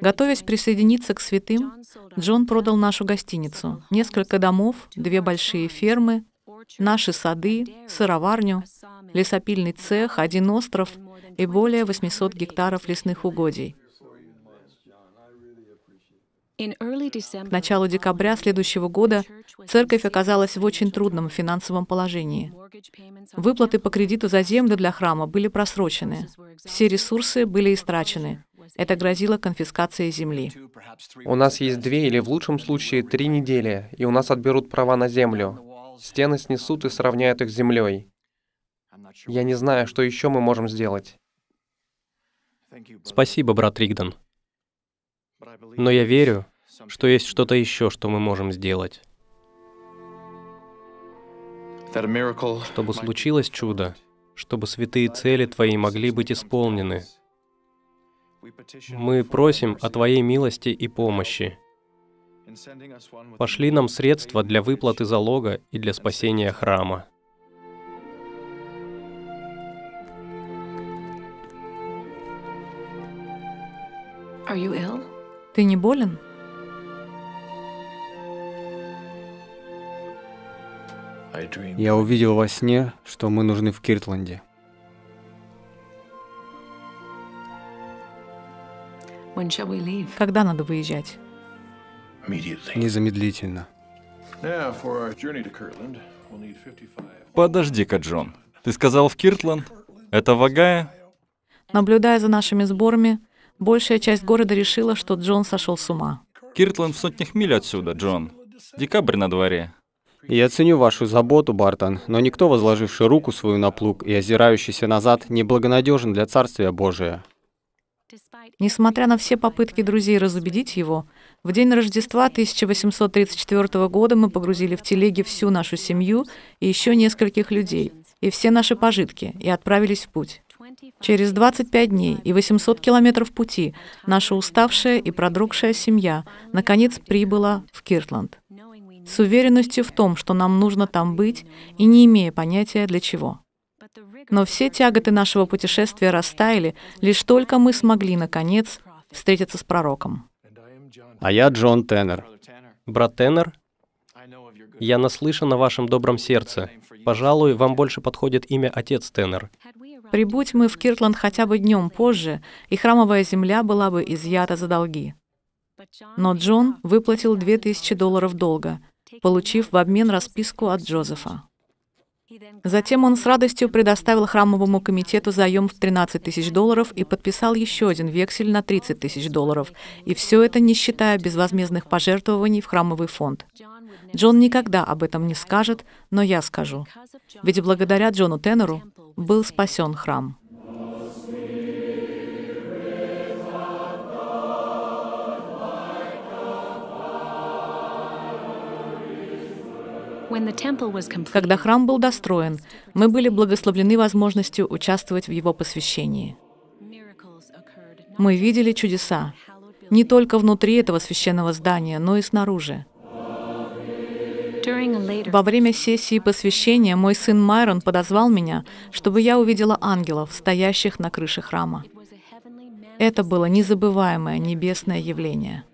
Готовясь присоединиться к святым, Джон продал нашу гостиницу, несколько домов, две большие фермы, наши сады, сыроварню, лесопильный цех, один остров и более 800 гектаров лесных угодий. К началу декабря следующего года церковь оказалась в очень трудном финансовом положении. Выплаты по кредиту за землю для храма были просрочены. Все ресурсы были истрачены. Это грозило конфискацией земли. У нас есть две или в лучшем случае три недели, и у нас отберут права на землю. Стены снесут и сравняют их с землей. Я не знаю, что еще мы можем сделать. Спасибо, брат Ригдон. Но я верю, что есть что-то еще, что мы можем сделать. Чтобы случилось чудо, чтобы святые цели твои могли быть исполнены, мы просим о Твоей милости и помощи. Пошли нам средства для выплаты залога и для спасения храма. Ты не болен? Я увидел во сне, что мы нужны в Киртланде. Когда надо выезжать? Незамедлительно. Подожди-ка, Джон. Ты сказал в Киртланд? Это Вагая? Наблюдая за нашими сборами, большая часть города решила, что Джон сошел с ума. Киртланд в сотнях миль отсюда, Джон. Декабрь на дворе. Я ценю вашу заботу, Бартон, но никто, возложивший руку свою на плуг и озирающийся назад, не благонадежен для Царствия Божия. Несмотря на все попытки друзей разубедить его, в день Рождества 1834 года мы погрузили в телеги всю нашу семью и еще нескольких людей, и все наши пожитки, и отправились в путь. Через 25 дней и 800 километров пути наша уставшая и продрогшая семья наконец прибыла в Киртланд с уверенностью в том, что нам нужно там быть, и не имея понятия для чего. Но все тяготы нашего путешествия растаяли, лишь только мы смогли, наконец, встретиться с пророком. А я Джон Теннер. Брат Теннер, я наслышан о вашем добром сердце. Пожалуй, вам больше подходит имя Отец Теннер. Прибудь мы в Киртланд хотя бы днем позже, и храмовая земля была бы изъята за долги. Но Джон выплатил 2000 долларов долга, получив в обмен расписку от Джозефа. Затем он с радостью предоставил храмовому комитету заем в 13 тысяч долларов и подписал еще один вексель на 30 тысяч долларов. И все это не считая безвозмездных пожертвований в храмовый фонд. Джон никогда об этом не скажет, но я скажу. Ведь благодаря Джону Теннеру был спасен храм. Когда храм был достроен, мы были благословлены возможностью участвовать в его посвящении. Мы видели чудеса, не только внутри этого священного здания, но и снаружи. Во время сессии посвящения мой сын Майрон подозвал меня, чтобы я увидела ангелов, стоящих на крыше храма. Это было незабываемое небесное явление.